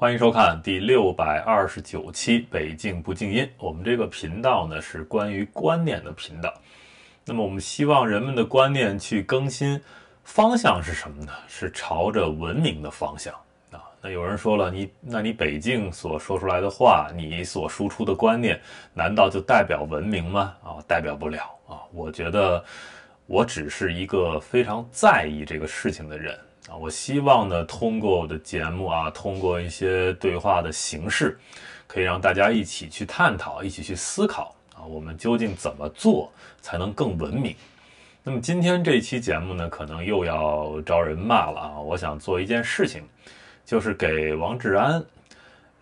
欢迎收看第六百二十九期《北境不静音》。我们这个频道呢是关于观念的频道。那么我们希望人们的观念去更新，方向是什么呢？是朝着文明的方向啊。那有人说了，你那你北境所说出来的话，你所输出的观念，难道就代表文明吗？啊，代表不了啊。我觉得，我只是一个非常在意这个事情的人。啊，我希望呢，通过我的节目啊，通过一些对话的形式，可以让大家一起去探讨，一起去思考啊，我们究竟怎么做才能更文明？那么今天这期节目呢，可能又要招人骂了啊！我想做一件事情，就是给王志安、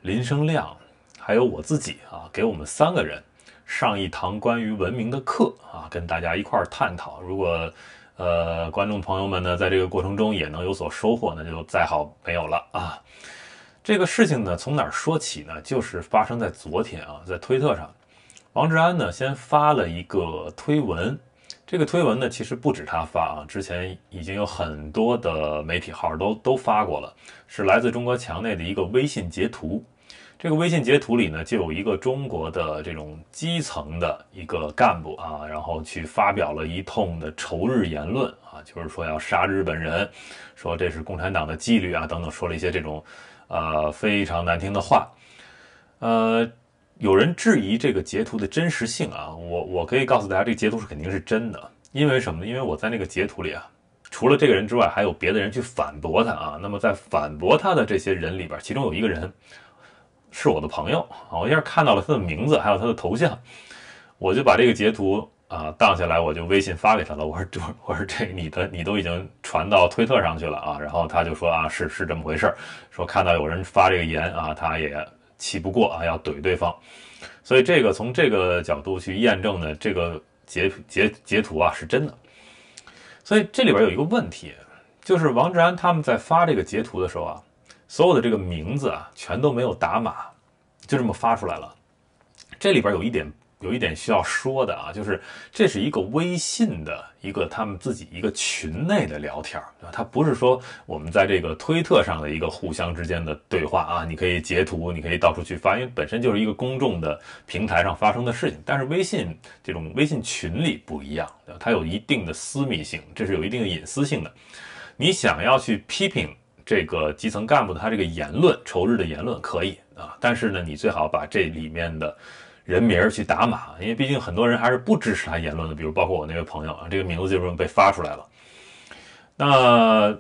林生亮，还有我自己啊，给我们三个人上一堂关于文明的课啊，跟大家一块儿探讨。如果呃，观众朋友们呢，在这个过程中也能有所收获，那就再好没有了啊。这个事情呢，从哪儿说起呢？就是发生在昨天啊，在推特上，王志安呢先发了一个推文，这个推文呢，其实不止他发啊，之前已经有很多的媒体号都都发过了，是来自中国墙内的一个微信截图。这个微信截图里呢，就有一个中国的这种基层的一个干部啊，然后去发表了一通的仇日言论啊，就是说要杀日本人，说这是共产党的纪律啊，等等，说了一些这种呃非常难听的话。呃，有人质疑这个截图的真实性啊，我我可以告诉大家，这截图是肯定是真的，因为什么呢？因为我在那个截图里啊，除了这个人之外，还有别的人去反驳他啊。那么在反驳他的这些人里边，其中有一个人。是我的朋友啊，我一下看到了他的名字，还有他的头像，我就把这个截图啊 down 下来，我就微信发给他了。我说这，我说这，你的你都已经传到推特上去了啊。然后他就说啊，是是这么回事，说看到有人发这个言啊，他也气不过啊，要怼对方。所以这个从这个角度去验证呢，这个截截截图啊是真的。所以这里边有一个问题，就是王志安他们在发这个截图的时候啊。所有的这个名字啊，全都没有打码，就这么发出来了。这里边有一点，有一点需要说的啊，就是这是一个微信的一个他们自己一个群内的聊天儿，它不是说我们在这个推特上的一个互相之间的对话啊。你可以截图，你可以到处去发，因为本身就是一个公众的平台上发生的事情。但是微信这种微信群里不一样，它有一定的私密性，这是有一定的隐私性的。你想要去批评。这个基层干部的他这个言论，仇日的言论可以啊，但是呢，你最好把这里面的人名去打码，因为毕竟很多人还是不支持他言论的。比如包括我那位朋友啊，这个名字就这么被发出来了。那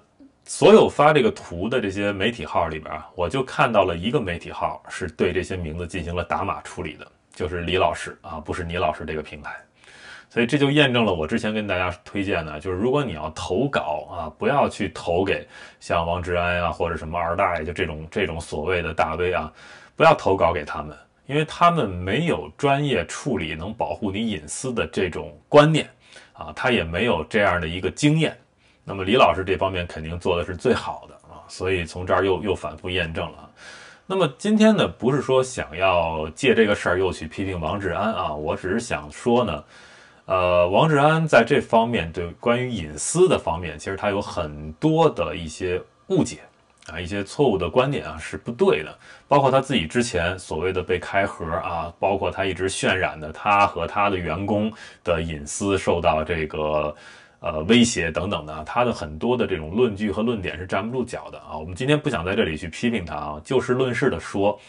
所有发这个图的这些媒体号里边啊，我就看到了一个媒体号是对这些名字进行了打码处理的，就是李老师啊，不是倪老师这个平台。所以这就验证了我之前跟大家推荐的，就是如果你要投稿啊，不要去投给像王志安啊或者什么二大爷就这种这种所谓的大 V 啊，不要投稿给他们，因为他们没有专业处理能保护你隐私的这种观念啊，他也没有这样的一个经验。那么李老师这方面肯定做的是最好的啊，所以从这儿又又反复验证了。那么今天呢，不是说想要借这个事儿又去批评王志安啊，我只是想说呢。呃，王志安在这方面对关于隐私的方面，其实他有很多的一些误解啊，一些错误的观点啊是不对的。包括他自己之前所谓的被开盒啊，包括他一直渲染的他和他的员工的隐私受到这个呃威胁等等的，他的很多的这种论据和论点是站不住脚的啊。我们今天不想在这里去批评他啊，就事论事的说。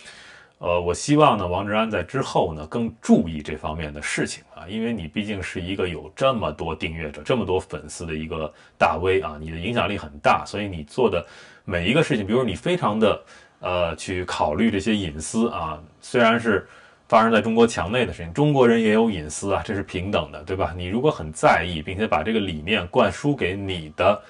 呃，我希望呢，王志安在之后呢更注意这方面的事情啊，因为你毕竟是一个有这么多订阅者、这么多粉丝的一个大 V 啊，你的影响力很大，所以你做的每一个事情，比如你非常的呃去考虑这些隐私啊，虽然是发生在中国墙内的事情，中国人也有隐私啊，这是平等的，对吧？你如果很在意，并且把这个理念灌输给你的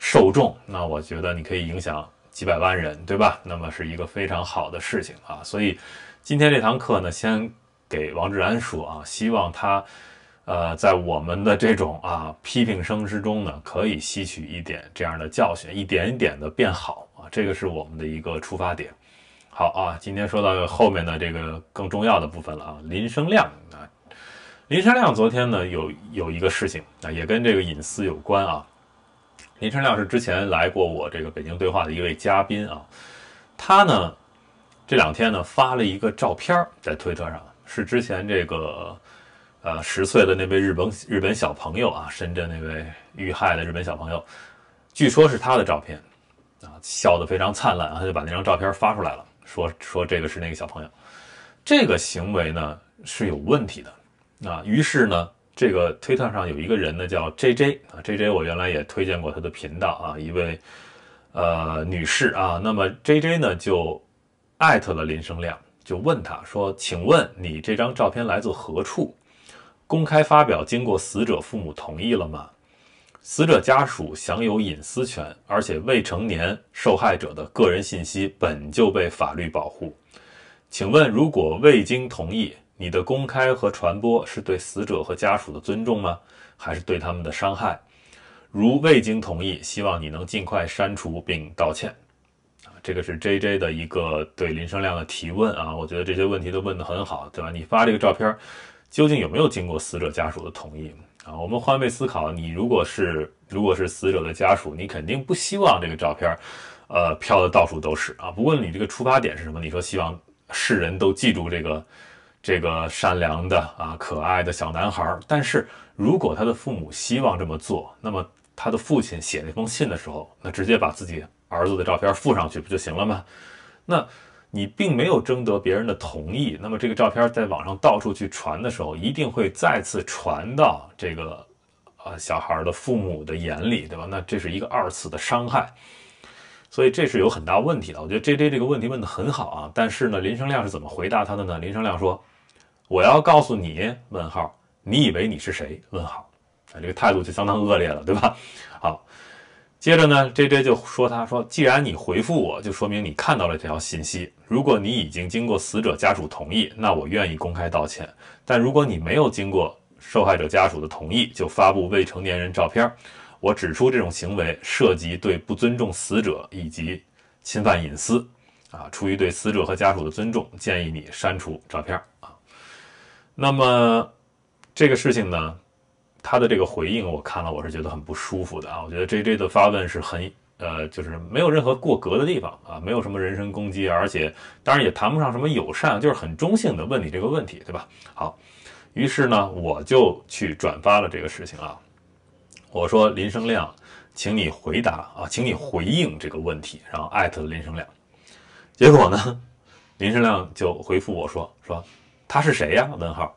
受众，那我觉得你可以影响。几百万人，对吧？那么是一个非常好的事情啊。所以今天这堂课呢，先给王志安说啊，希望他，呃，在我们的这种啊批评声之中呢，可以吸取一点这样的教训，一点一点的变好啊。这个是我们的一个出发点。好啊，今天说到后面的这个更重要的部分了啊。林生亮啊，林生亮昨天呢有有一个事情啊，也跟这个隐私有关啊。林春亮是之前来过我这个北京对话的一位嘉宾啊，他呢这两天呢发了一个照片在推特上，是之前这个呃十岁的那位日本日本小朋友啊，深圳那位遇害的日本小朋友，据说是他的照片啊，笑得非常灿烂啊，他就把那张照片发出来了，说说这个是那个小朋友，这个行为呢是有问题的啊，于是呢。这个推特上有一个人呢，叫 J J 啊，J J 我原来也推荐过他的频道啊，一位呃女士啊，那么 J J 呢就艾特了林生亮，就问他说：“请问你这张照片来自何处？公开发表经过死者父母同意了吗？死者家属享有隐私权，而且未成年受害者的个人信息本就被法律保护。请问如果未经同意？”你的公开和传播是对死者和家属的尊重吗？还是对他们的伤害？如未经同意，希望你能尽快删除并道歉。啊，这个是 J J 的一个对林生亮的提问啊。我觉得这些问题都问得很好，对吧？你发这个照片，究竟有没有经过死者家属的同意啊？我们换位思考，你如果是如果是死者的家属，你肯定不希望这个照片，呃，飘的到处都是啊。不过你这个出发点是什么？你说希望世人都记住这个。这个善良的啊，可爱的小男孩。但是如果他的父母希望这么做，那么他的父亲写那封信的时候，那直接把自己儿子的照片附上去不就行了吗？那你并没有征得别人的同意，那么这个照片在网上到处去传的时候，一定会再次传到这个啊小孩的父母的眼里，对吧？那这是一个二次的伤害，所以这是有很大问题的。我觉得 J J 这个问题问得很好啊，但是呢，林生亮是怎么回答他的呢？林生亮说。我要告诉你，问号，你以为你是谁？问号，啊，这个态度就相当恶劣了，对吧？好，接着呢，J J 就说：“他说，既然你回复我，就说明你看到了这条信息。如果你已经经过死者家属同意，那我愿意公开道歉。但如果你没有经过受害者家属的同意就发布未成年人照片，我指出这种行为涉及对不尊重死者以及侵犯隐私。啊，出于对死者和家属的尊重，建议你删除照片。”那么这个事情呢，他的这个回应我看了，我是觉得很不舒服的啊。我觉得 J J 的发问是很呃，就是没有任何过格的地方啊，没有什么人身攻击，而且当然也谈不上什么友善，就是很中性的问你这个问题，对吧？好，于是呢，我就去转发了这个事情啊。我说林生亮，请你回答啊，请你回应这个问题，然后艾特林生亮。结果呢，林生亮就回复我说说。他是谁呀？问号，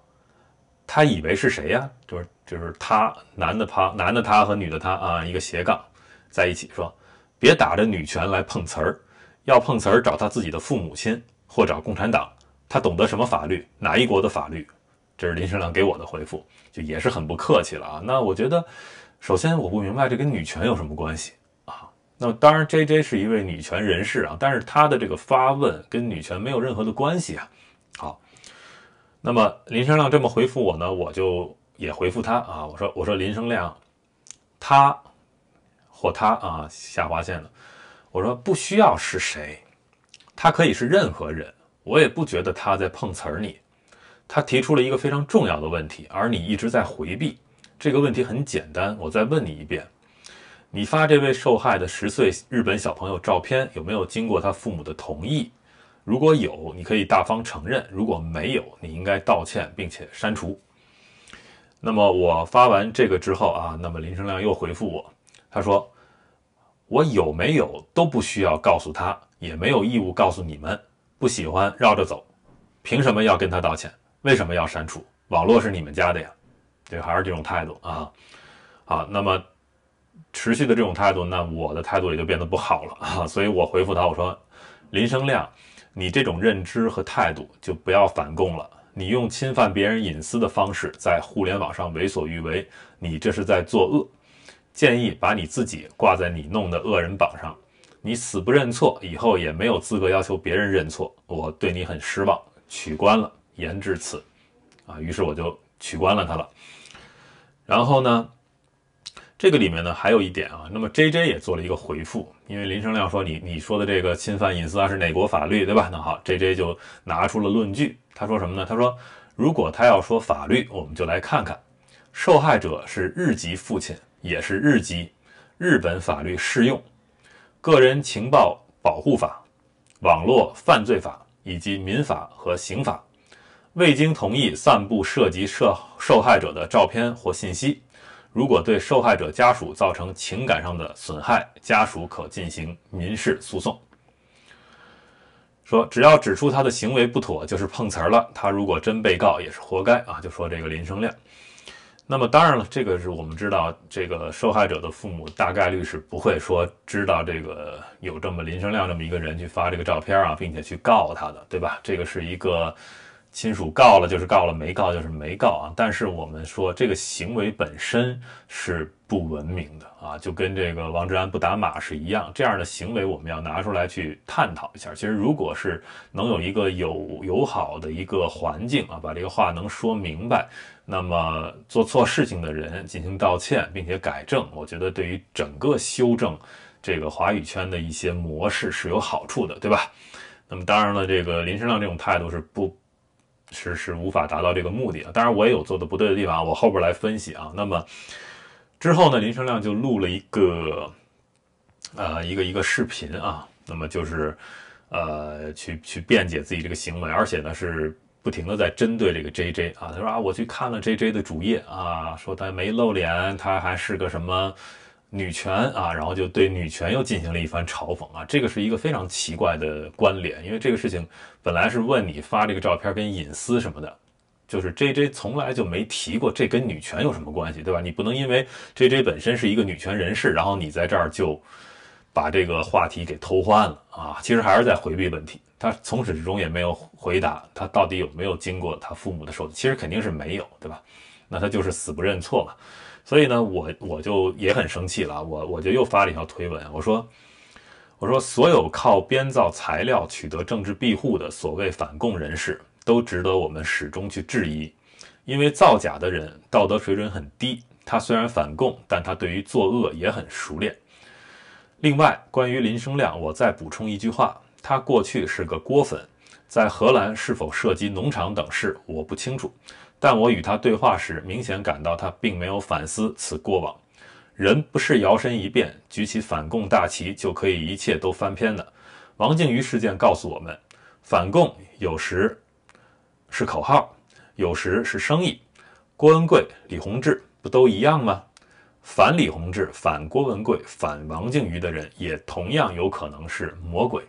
他以为是谁呀？就是就是他，男的他，男的他和女的他啊，一个斜杠在一起说，别打着女权来碰瓷儿，要碰瓷儿找他自己的父母亲或找共产党，他懂得什么法律？哪一国的法律？这是林生亮给我的回复，就也是很不客气了啊。那我觉得，首先我不明白这跟女权有什么关系啊？那当然，J J 是一位女权人士啊，但是他的这个发问跟女权没有任何的关系啊。好。那么林生亮这么回复我呢，我就也回复他啊，我说我说林生亮，他或他啊，下划线了，我说不需要是谁，他可以是任何人，我也不觉得他在碰瓷儿你，他提出了一个非常重要的问题，而你一直在回避。这个问题很简单，我再问你一遍，你发这位受害的十岁日本小朋友照片，有没有经过他父母的同意？如果有，你可以大方承认；如果没有，你应该道歉并且删除。那么我发完这个之后啊，那么林生亮又回复我，他说：“我有没有都不需要告诉他，也没有义务告诉你们，不喜欢绕着走，凭什么要跟他道歉？为什么要删除？网络是你们家的呀！”对，还是这种态度啊。好，那么持续的这种态度，那我的态度也就变得不好了啊。所以我回复他，我说：“林生亮。”你这种认知和态度就不要反共了。你用侵犯别人隐私的方式在互联网上为所欲为，你这是在作恶。建议把你自己挂在你弄的恶人榜上。你死不认错，以后也没有资格要求别人认错。我对你很失望，取关了。言至此，啊，于是我就取关了他了。然后呢，这个里面呢还有一点啊，那么 J J 也做了一个回复。因为林生亮说你你说的这个侵犯隐私啊是哪国法律对吧？那好，J J 就拿出了论据。他说什么呢？他说如果他要说法律，我们就来看看，受害者是日籍父亲，也是日籍，日本法律适用《个人情报保护法》《网络犯罪法》以及《民法》和《刑法》，未经同意散布涉及受受害者的照片或信息。如果对受害者家属造成情感上的损害，家属可进行民事诉讼。说只要指出他的行为不妥，就是碰瓷儿了。他如果真被告，也是活该啊！就说这个林生亮。那么当然了，这个是我们知道，这个受害者的父母大概率是不会说知道这个有这么林生亮这么一个人去发这个照片啊，并且去告他的，对吧？这个是一个。亲属告了就是告了，没告就是没告啊。但是我们说这个行为本身是不文明的啊，就跟这个王志安不打码是一样。这样的行为我们要拿出来去探讨一下。其实，如果是能有一个友友好的一个环境啊，把这个话能说明白，那么做错事情的人进行道歉并且改正，我觉得对于整个修正这个华语圈的一些模式是有好处的，对吧？那么当然了，这个林生亮这种态度是不。是是无法达到这个目的啊！当然我也有做的不对的地方我后边来分析啊。那么之后呢，林生亮就录了一个呃一个一个视频啊，那么就是呃去去辩解自己这个行为，而且呢是不停的在针对这个 J J 啊，他说啊我去看了 J J 的主页啊，说他没露脸，他还是个什么。女权啊，然后就对女权又进行了一番嘲讽啊，这个是一个非常奇怪的关联，因为这个事情本来是问你发这个照片跟隐私什么的，就是 J J 从来就没提过这跟女权有什么关系，对吧？你不能因为 J J 本身是一个女权人士，然后你在这儿就把这个话题给偷换了啊，其实还是在回避问题。他从始至终也没有回答他到底有没有经过他父母的手其实肯定是没有，对吧？那他就是死不认错嘛。所以呢，我我就也很生气了，我我就又发了一条推文，我说，我说所有靠编造材料取得政治庇护的所谓反共人士，都值得我们始终去质疑，因为造假的人道德水准很低，他虽然反共，但他对于作恶也很熟练。另外，关于林生亮，我再补充一句话，他过去是个锅粉，在荷兰是否涉及农场等事，我不清楚。但我与他对话时，明显感到他并没有反思此过往。人不是摇身一变，举起反共大旗就可以一切都翻篇的。王靖宇事件告诉我们，反共有时是口号，有时是生意。郭文贵、李洪志不都一样吗？反李洪志、反郭文贵、反王靖宇的人，也同样有可能是魔鬼。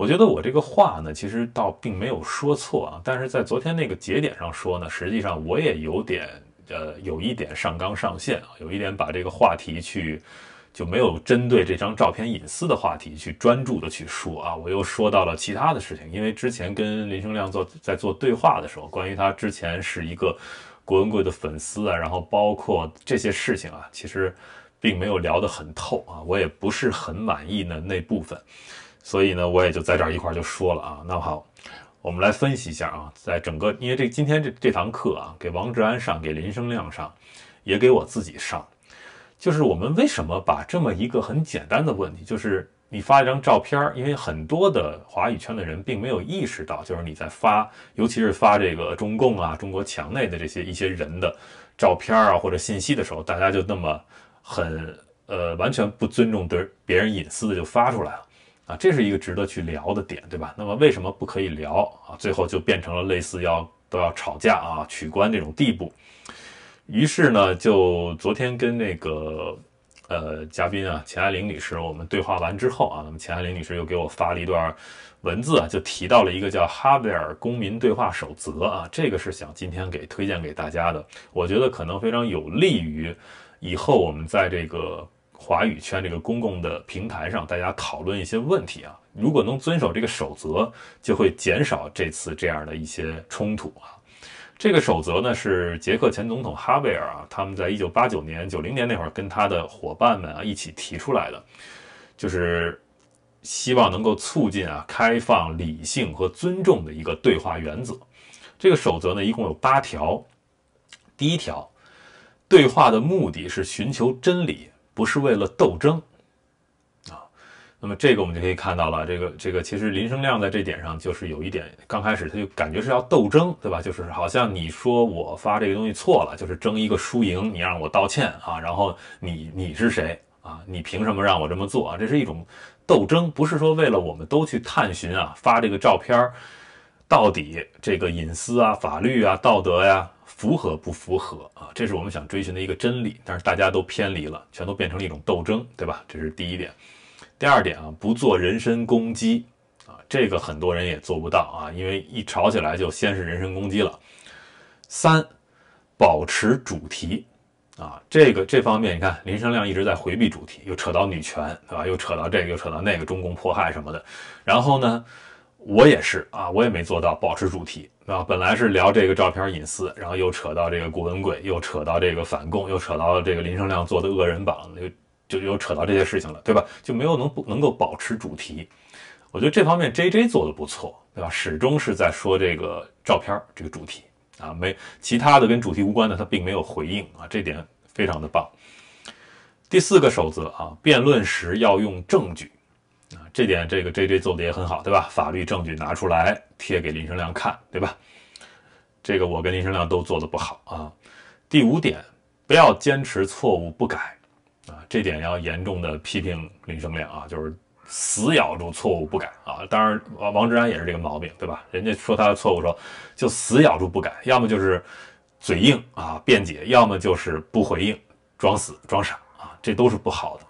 我觉得我这个话呢，其实倒并没有说错啊，但是在昨天那个节点上说呢，实际上我也有点，呃，有一点上纲上线啊，有一点把这个话题去就没有针对这张照片隐私的话题去专注的去说啊，我又说到了其他的事情，因为之前跟林生亮做在做对话的时候，关于他之前是一个郭文贵的粉丝啊，然后包括这些事情啊，其实并没有聊得很透啊，我也不是很满意呢那部分。所以呢，我也就在这一块就说了啊。那好，我们来分析一下啊，在整个因为这今天这这堂课啊，给王志安上，给林生亮上，也给我自己上，就是我们为什么把这么一个很简单的问题，就是你发一张照片儿，因为很多的华语圈的人并没有意识到，就是你在发，尤其是发这个中共啊、中国墙内的这些一些人的照片儿啊或者信息的时候，大家就那么很呃完全不尊重的别人隐私的就发出来了。啊，这是一个值得去聊的点，对吧？那么为什么不可以聊啊？最后就变成了类似要都要吵架啊、取关这种地步。于是呢，就昨天跟那个呃嘉宾啊，钱爱玲女士，我们对话完之后啊，那么钱爱玲女士又给我发了一段文字啊，就提到了一个叫哈贝尔公民对话守则啊，这个是想今天给推荐给大家的，我觉得可能非常有利于以后我们在这个。华语圈这个公共的平台上，大家讨论一些问题啊，如果能遵守这个守则，就会减少这次这样的一些冲突啊。这个守则呢，是捷克前总统哈维尔啊，他们在一九八九年、九零年那会儿跟他的伙伴们啊一起提出来的，就是希望能够促进啊开放、理性和尊重的一个对话原则。这个守则呢，一共有八条。第一条，对话的目的是寻求真理。不是为了斗争啊，那么这个我们就可以看到了，这个这个其实林生亮在这点上就是有一点，刚开始他就感觉是要斗争，对吧？就是好像你说我发这个东西错了，就是争一个输赢，你让我道歉啊，然后你你是谁啊？你凭什么让我这么做啊？这是一种斗争，不是说为了我们都去探寻啊，发这个照片到底这个隐私啊、法律啊、道德呀。符合不符合啊？这是我们想追寻的一个真理，但是大家都偏离了，全都变成了一种斗争，对吧？这是第一点。第二点啊，不做人身攻击啊，这个很多人也做不到啊，因为一吵起来就先是人身攻击了。三，保持主题啊，这个这方面你看林生亮一直在回避主题，又扯到女权，对吧？又扯到这个，又扯到那个，中共迫害什么的。然后呢？我也是啊，我也没做到保持主题啊。本来是聊这个照片隐私，然后又扯到这个古文贵，又扯到这个反共，又扯到这个林生亮做的恶人榜，又就又扯到这些事情了，对吧？就没有能不能够保持主题。我觉得这方面 J J 做的不错，对吧？始终是在说这个照片这个主题啊，没其他的跟主题无关的，他并没有回应啊，这点非常的棒。第四个守则啊，辩论时要用证据。这点这个 JJ 做的也很好，对吧？法律证据拿出来贴给林生亮看，对吧？这个我跟林生亮都做的不好啊。第五点，不要坚持错误不改啊，这点要严重的批评林生亮啊，就是死咬住错误不改啊。当然，王志安也是这个毛病，对吧？人家说他的错误说，就死咬住不改，要么就是嘴硬啊辩解，要么就是不回应，装死装傻啊，这都是不好的。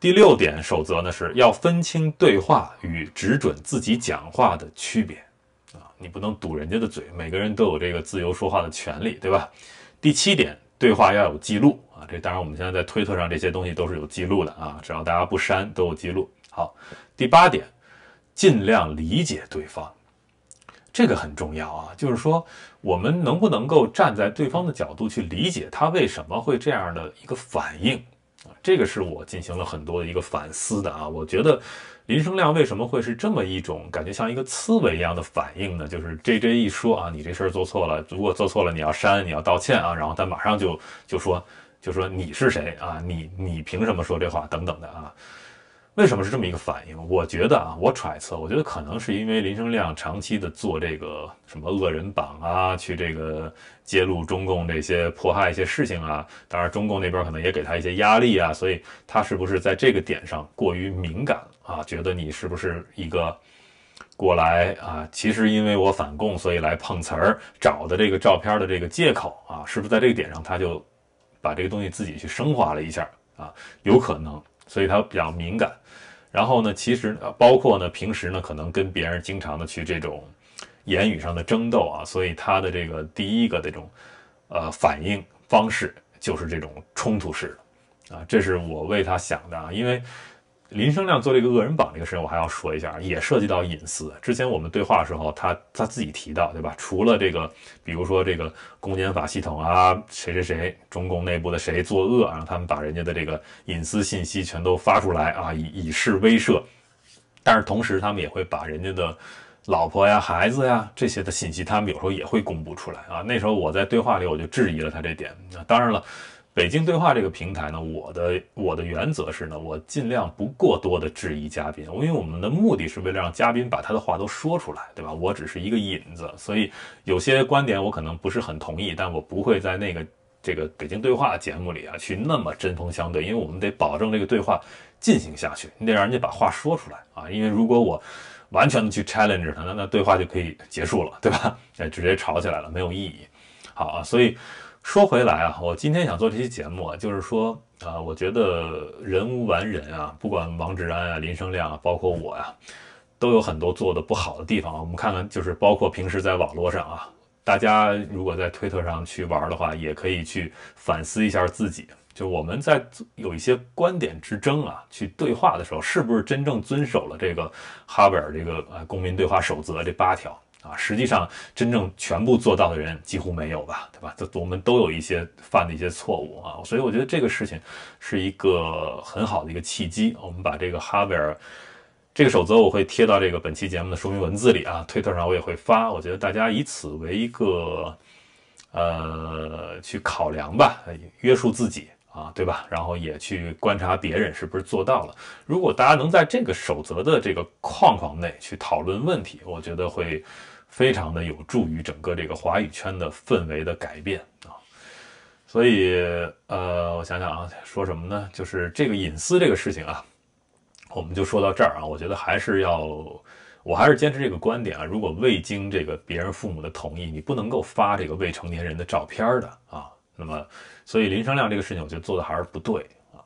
第六点守则呢是要分清对话与只准自己讲话的区别啊，你不能堵人家的嘴，每个人都有这个自由说话的权利，对吧？第七点，对话要有记录啊，这当然我们现在在推特上这些东西都是有记录的啊，只要大家不删都有记录。好，第八点，尽量理解对方，这个很重要啊，就是说我们能不能够站在对方的角度去理解他为什么会这样的一个反应。这个是我进行了很多的一个反思的啊，我觉得林生亮为什么会是这么一种感觉像一个刺猬一样的反应呢？就是 J J 一说啊，你这事儿做错了，如果做错了你要删，你要道歉啊，然后他马上就就说，就说你是谁啊？你你凭什么说这话？等等的啊。为什么是这么一个反应？我觉得啊，我揣测，我觉得可能是因为林生亮长期的做这个什么恶人榜啊，去这个揭露中共这些迫害一些事情啊。当然，中共那边可能也给他一些压力啊，所以他是不是在这个点上过于敏感啊？觉得你是不是一个过来啊？其实因为我反共，所以来碰瓷儿，找的这个照片的这个借口啊，是不是在这个点上他就把这个东西自己去升华了一下啊？有可能。所以他比较敏感，然后呢，其实包括呢，平时呢，可能跟别人经常的去这种言语上的争斗啊，所以他的这个第一个这种呃反应方式就是这种冲突式的啊，这是我为他想的啊，因为。林生亮做这个恶人榜这个事情，我还要说一下，也涉及到隐私。之前我们对话的时候，他他自己提到，对吧？除了这个，比如说这个公检法系统啊，谁谁谁，中共内部的谁作恶，让他们把人家的这个隐私信息全都发出来啊，以以示威慑。但是同时，他们也会把人家的老婆呀、孩子呀这些的信息，他们有时候也会公布出来啊。那时候我在对话里我就质疑了他这点。当然了。北京对话这个平台呢，我的我的原则是呢，我尽量不过多的质疑嘉宾，因为我们的目的是为了让嘉宾把他的话都说出来，对吧？我只是一个引子，所以有些观点我可能不是很同意，但我不会在那个这个北京对话节目里啊去那么针锋相对，因为我们得保证这个对话进行下去，你得让人家把话说出来啊。因为如果我完全的去 challenge 他，那那对话就可以结束了，对吧？那 直接吵起来了，没有意义。好啊，所以。说回来啊，我今天想做这期节目啊，就是说啊，我觉得人无完人啊，不管王志安啊、林生亮啊，包括我呀，都有很多做的不好的地方。我们看看，就是包括平时在网络上啊，大家如果在推特上去玩的话，也可以去反思一下自己。就我们在有一些观点之争啊，去对话的时候，是不是真正遵守了这个哈维尔这个呃公民对话守则这八条？啊，实际上真正全部做到的人几乎没有吧，对吧？这我们都有一些犯的一些错误啊，所以我觉得这个事情是一个很好的一个契机。我们把这个哈维尔这个守则我会贴到这个本期节目的说明文字里啊，推特上我也会发。我觉得大家以此为一个呃去考量吧，约束自己。啊，对吧？然后也去观察别人是不是做到了。如果大家能在这个守则的这个框框内去讨论问题，我觉得会非常的有助于整个这个华语圈的氛围的改变啊。所以，呃，我想想啊，说什么呢？就是这个隐私这个事情啊，我们就说到这儿啊。我觉得还是要，我还是坚持这个观点啊。如果未经这个别人父母的同意，你不能够发这个未成年人的照片的啊。那么，所以林生亮这个事情，我觉得做的还是不对啊。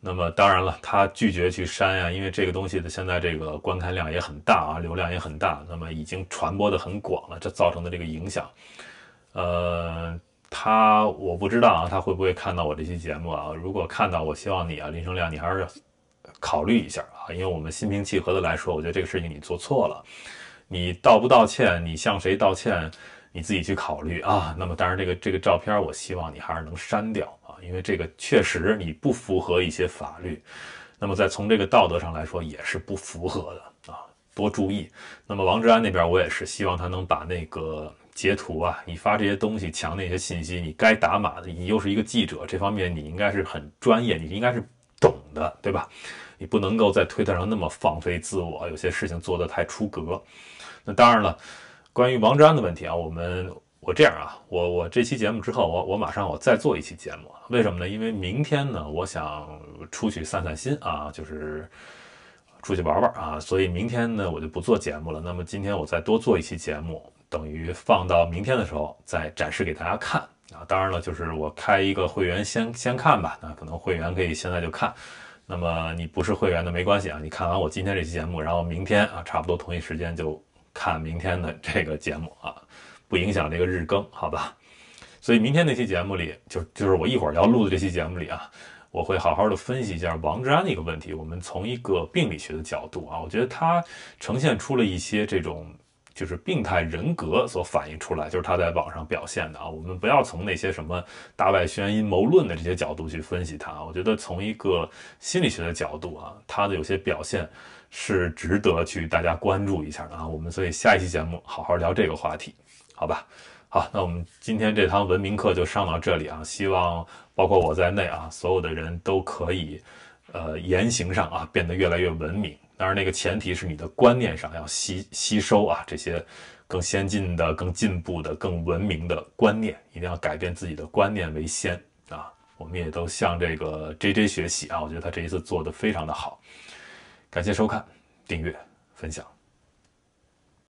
那么，当然了，他拒绝去删呀，因为这个东西的现在这个观看量也很大啊，流量也很大，那么已经传播的很广了，这造成的这个影响，呃，他我不知道啊，他会不会看到我这期节目啊？如果看到，我希望你啊，林生亮，你还是考虑一下啊，因为我们心平气和的来说，我觉得这个事情你做错了，你道不道歉，你向谁道歉？你自己去考虑啊。那么，当然这个这个照片，我希望你还是能删掉啊，因为这个确实你不符合一些法律。那么，在从这个道德上来说，也是不符合的啊。多注意。那么，王志安那边，我也是希望他能把那个截图啊，你发这些东西、强那些信息，你该打码的，你又是一个记者，这方面你应该是很专业，你应该是懂的，对吧？你不能够在推特上那么放飞自我，有些事情做得太出格。那当然了。关于王安的问题啊，我们我这样啊，我我这期节目之后，我我马上我再做一期节目，为什么呢？因为明天呢，我想出去散散心啊，就是出去玩玩啊，所以明天呢，我就不做节目了。那么今天我再多做一期节目，等于放到明天的时候再展示给大家看啊。当然了，就是我开一个会员先先看吧，那可能会员可以现在就看。那么你不是会员的没关系啊，你看完我今天这期节目，然后明天啊，差不多同一时间就。看明天的这个节目啊，不影响这个日更，好吧？所以明天那期节目里，就就是我一会儿要录的这期节目里啊，我会好好的分析一下王志安的一个问题。我们从一个病理学的角度啊，我觉得他呈现出了一些这种。就是病态人格所反映出来，就是他在网上表现的啊。我们不要从那些什么大外宣阴谋论的这些角度去分析他我觉得从一个心理学的角度啊，他的有些表现是值得去大家关注一下的啊。我们所以下一期节目好好聊这个话题，好吧？好，那我们今天这堂文明课就上到这里啊。希望包括我在内啊，所有的人都可以，呃，言行上啊变得越来越文明。当然，那个前提是你的观念上要吸吸收啊，这些更先进的、更进步的、更文明的观念，一定要改变自己的观念为先啊！我们也都向这个 J J 学习啊，我觉得他这一次做的非常的好，感谢收看、订阅、分享。